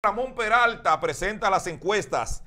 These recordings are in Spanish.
Ramón Peralta presenta las encuestas.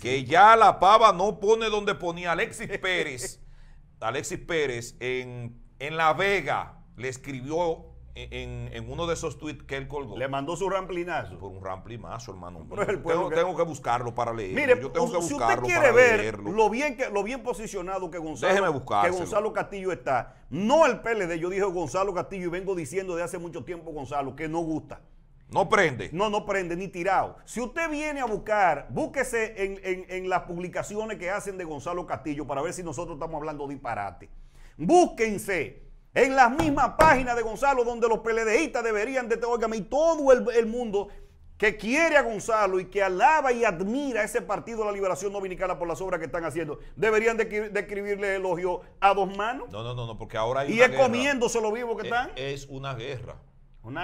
Que ya la pava no pone donde ponía Alexis Pérez. Alexis Pérez en, en La Vega le escribió en, uno de esos tweets que él colgó. Le mandó su ramplinazo. Por un ramplinazo, hermano. tengo, que... buscarlo para leerlo. tengo que si buscarlo usted quiere ver Lo bien, que, lo bien posicionado que Gonzalo, que Gonzalo Castillo está, no el PLD, yo dije Gonzalo Castillo y vengo diciendo de hace mucho tiempo, Gonzalo, que no gusta. No prende. No, no prende, ni tirado. Si usted viene a buscar, búsquese en, las publicaciones que hacen de Gonzalo Castillo para ver si nosotros estamos hablando disparate. Búsquense en las mismas páginas de Gonzalo donde los PLDistas deberían de, óigame, y todo el, mundo que quiere a Gonzalo y que alaba y admira a ese partido de la liberación dominicana por las obras que están haciendo, deberían de, escribirle elogio a dos manos. No, no, no, no porque ahora Y es comiéndose lo vivo que e, están. Es una guerra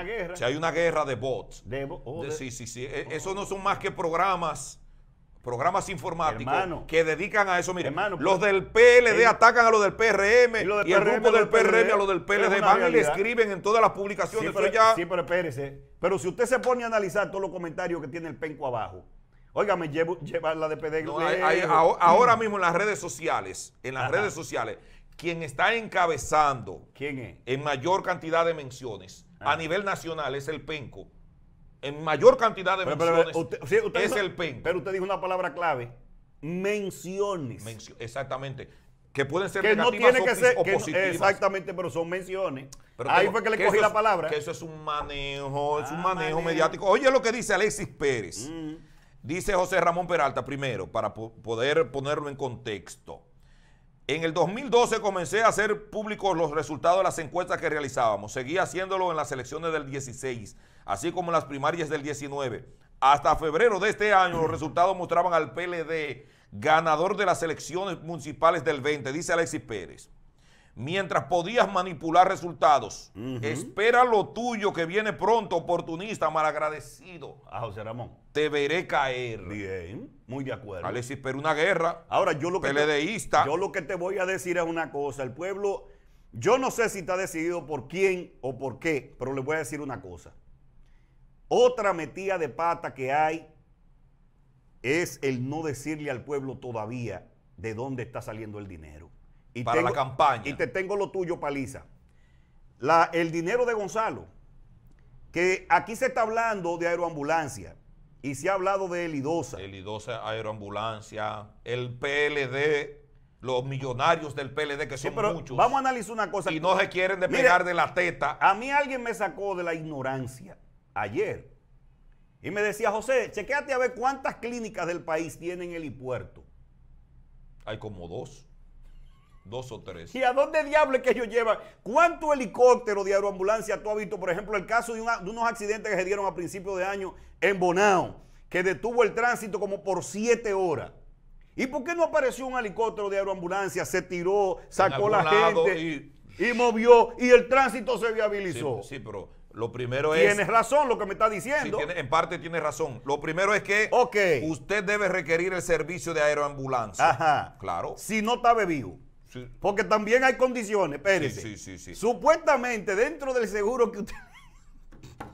guerra. Si hay una guerra de bots. Oh, sí, sí, sí. E, oh, eso oh. no son más que programas programas informáticos que dedican a eso. Mire, hermano, los del PLD atacan a los del PRM y, lo del el grupo del PRM, a los del PLD van y le escriben en todas las publicaciones. Sí, pero, pero espérese. Pero si usted se pone a analizar todos los comentarios que tiene el penco abajo, me llevo, lleva la de PD. Mm. ahora mismo en las redes sociales, en las redes sociales, quien está encabezando ¿Quién es? en mayor cantidad de menciones a ah. nivel nacional es el penco. En mayor cantidad de menciones es el penco. Pero usted dijo una palabra clave. Menciones. exactamente que pueden ser que no tiene que ser, exactamente, pero son menciones. Ahí fue que le cogí la palabra. Que eso es un manejo, es un ah, manejo, mediático. Oye lo que dice Alexis Pérez. Mm. Dice José Ramón Peralta primero, para poder ponerlo en contexto. En el 2012 comencé a hacer públicos los resultados de las encuestas que realizábamos. Seguí haciéndolo en las elecciones del 16, así como en las primarias del 19. Hasta febrero de este año los resultados mostraban al PLD ganador de las elecciones municipales del 20, dice Alexis Pérez mientras podías manipular resultados. Espera lo tuyo que viene pronto, oportunista, malagradecido. A ah, José Ramón. Te veré caer. Bien, muy de acuerdo. Alexis, pero una guerra. Ahora, yo lo que. Peledeísta. yo lo que te voy a decir es una cosa. El pueblo, yo no sé si está decidido por quién o por qué, pero le voy a decir una cosa. Otra metida de pata que hay es el no decirle al pueblo todavía de dónde está saliendo el dinero y para la campaña. Y te tengo lo tuyo, paliza. el dinero de Gonzalo, que aquí se está hablando de aeroambulancia y se ha hablado de Elidosa. Elidosa, aeroambulancia, el PLD, los millonarios del PLD, que son muchos. Vamos a analizar una cosa. Y no se quieren despegar de la teta. A mí alguien me sacó de la ignorancia ayer. Y me decía, José, chequéate a ver cuántas clínicas del país tienen helipuerto. Hay como dos. Dos o tres. ¿Y a dónde diablos que ellos llevan? ¿Cuánto helicóptero de aeroambulancia tú has visto? Por ejemplo, el caso de, unos accidentes que se dieron a principios de año en Bonao, que detuvo el tránsito como por siete horas. ¿Y por qué no apareció un helicóptero de aeroambulancia? Se tiró, sacó la gente y... movió y el tránsito se viabilizó. Sí, pero lo primero es... Tienes razón lo que me está diciendo. en parte tienes razón. Lo primero es que okay. usted debe requerir el servicio de aeroambulancia. Ajá. Claro. Si no está bebido. Porque también hay condiciones, espérese. Supuestamente dentro del seguro que usted...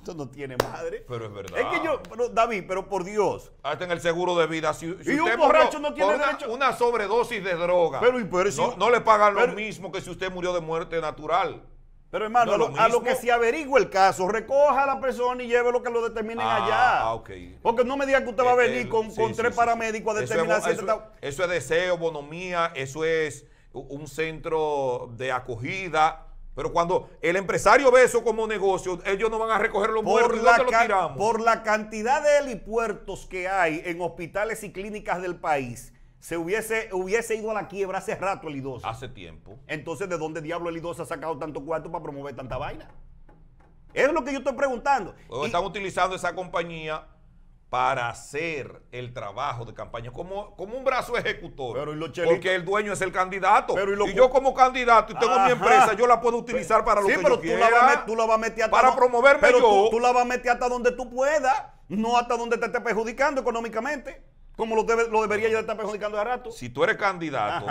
Eso no tiene madre. Pero es verdad. Es que yo, David, pero por Dios. Hasta en el seguro de vida. Si, un borracho no tiene una, Una sobredosis de droga. Pero, pero si, no, no, le pagan lo mismo que si usted murió de muerte natural. Pero hermano, a, lo, que se averigüe el caso, recoja a la persona y lleve lo que lo determinen ah, allá. Ah, ok. Porque no me diga que usted va a eh, venir eh, con, con tres paramédicos a determinar si eso es deseo, bonomía, eso es un centro de acogida. Pero cuando el empresario ve eso como negocio, ellos no van a recoger los por muertos, la tiramos? Por la cantidad de helipuertos que hay en hospitales y clínicas del país, se hubiese, hubiese ido a la quiebra hace rato el Idosa. Hace tiempo. Entonces, ¿de dónde diablo el Idosa ha sacado tanto cuarto para promover tanta vaina? Es lo que yo estoy preguntando. están utilizando esa compañía para hacer el trabajo de campaña como, como un brazo ejecutor. porque el dueño es el candidato. Pero ¿y, yo como candidato y tengo mi empresa, yo la puedo utilizar para lo sí, que pero tú La a meter para promoverme pero yo. Tú, la vas a meter hasta donde tú puedas, no hasta donde te esté perjudicando económicamente, como lo, debe, lo debería ya estar perjudicando a rato. Si tú eres candidato,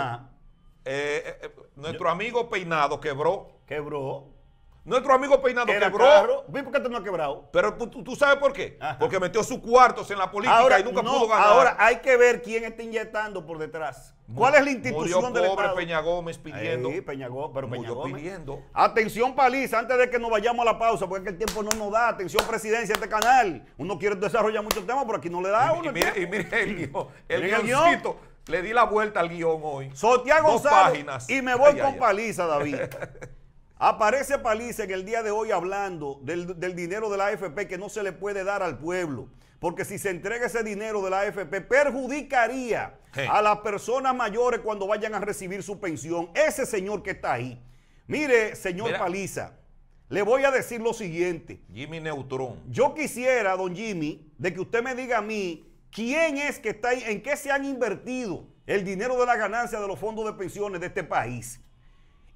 eh, eh, eh, nuestro amigo Peinado quebró. Quebró. Nuestro amigo Peinado quebró. por te no ha quebrado? Pero tú, sabes por qué. Porque metió sus cuartos en la política y nunca pudo ganar. Ahora hay que ver quién está inyectando por detrás. ¿Cuál es la institución del pobre Peña Gómez pidiendo. Sí, Peña Gómez, pero Peña Atención, Paliza, antes de que nos vayamos a la pausa, porque el tiempo no nos da. Atención, presidencia, este canal. Uno quiere desarrollar muchos temas, pero aquí no le da uno. Y mire, el guión, el Le di la vuelta al guión hoy. Sotia González. páginas. Y me voy con paliza, David. Aparece Paliza en el día de hoy hablando del, dinero de la AFP que no se le puede dar al pueblo. Porque si se entrega ese dinero de la AFP, perjudicaría a las personas mayores cuando vayan a recibir su pensión. Ese señor que está ahí. Mire, señor Paliza, le voy a decir lo siguiente. Jimmy Neutrón. Yo quisiera, don Jimmy, de que usted me diga a mí quién es que está ahí, en qué se han invertido el dinero de la ganancia de los fondos de pensiones de este país.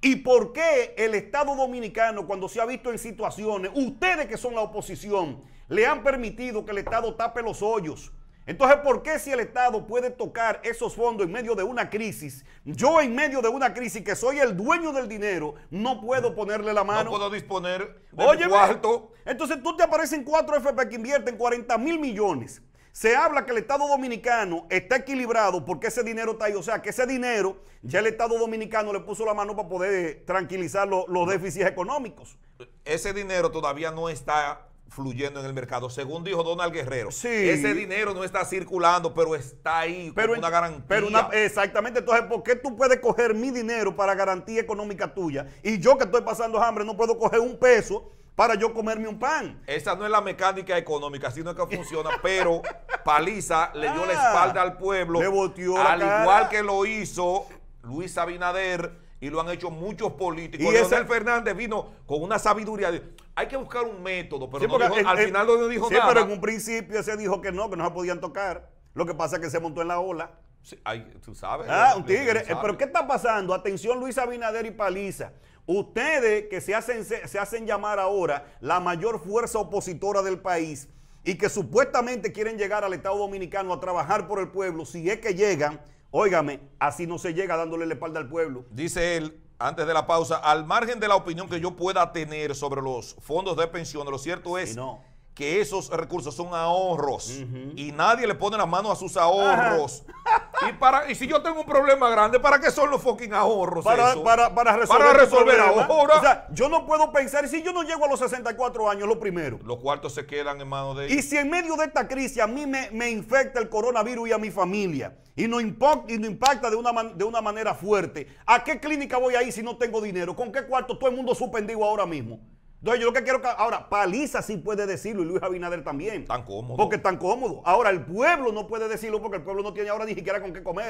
¿Y por qué el Estado dominicano, cuando se ha visto en situaciones, ustedes que son la oposición, le han permitido que el Estado tape los hoyos? Entonces, ¿por qué si el Estado puede tocar esos fondos en medio de una crisis, yo en medio de una crisis que soy el dueño del dinero, no puedo ponerle la mano? No puedo disponer de cuarto. Entonces tú te aparecen cuatro FP que invierten 40 mil millones. Se habla que el Estado Dominicano está equilibrado porque ese dinero está ahí. O sea, que ese dinero ya el Estado Dominicano le puso la mano para poder tranquilizar los, déficits económicos. Ese dinero todavía no está fluyendo en el mercado, según dijo Donald Guerrero. Ese dinero no está circulando, pero está ahí pero como una garantía. exactamente, entonces, ¿por qué tú puedes coger mi dinero para garantía económica tuya y yo que estoy pasando hambre no puedo coger un peso para yo comerme un pan. Esa no es la mecánica económica, sino que funciona, pero Paliza le dio la ah, espalda al pueblo. Le boteó Al igual que lo hizo Luis Abinader y lo han hecho muchos políticos. Y Leonel Fernández vino con una sabiduría. hay que buscar un método, pero al final no dijo nada. Sí, pero en un principio se dijo que no, que no se podían tocar. Lo que pasa es que se montó en la ola. Sí, tú sabes. Ah, un tigre. Eh, pero ¿qué está pasando? Atención Luis Abinader y Paliza. Ustedes que se hacen, se, hacen llamar ahora la mayor fuerza opositora del país y que supuestamente quieren llegar al Estado Dominicano a trabajar por el pueblo, si es que llegan, óigame, así no se llega dándole la espalda al pueblo. Dice él, antes de la pausa, al margen de la opinión que yo pueda tener sobre los fondos de pensiones, lo cierto es... no que esos recursos son ahorros y nadie le pone las manos a sus ahorros. Y para y si yo tengo un problema grande, ¿para qué son los fucking ahorros? Para, resolver, para O sea, yo no puedo pensar, si yo no llego a los 64 años, lo primero. Los cuartos se quedan en manos de ellos. Y si en medio de esta crisis a mí me, me infecta el coronavirus y a mi familia, y no, impacta, de una, de una manera fuerte, ¿a qué clínica voy a ir si no tengo dinero? ¿Con qué cuarto todo el mundo suspendido ahora mismo? Entonces, yo lo que quiero que. Ahora, Paliza sí puede decirlo y Luis Abinader también. Tan cómodo. Porque tan cómodo. Ahora, el pueblo no puede decirlo porque el pueblo no tiene ahora ni siquiera con qué comer.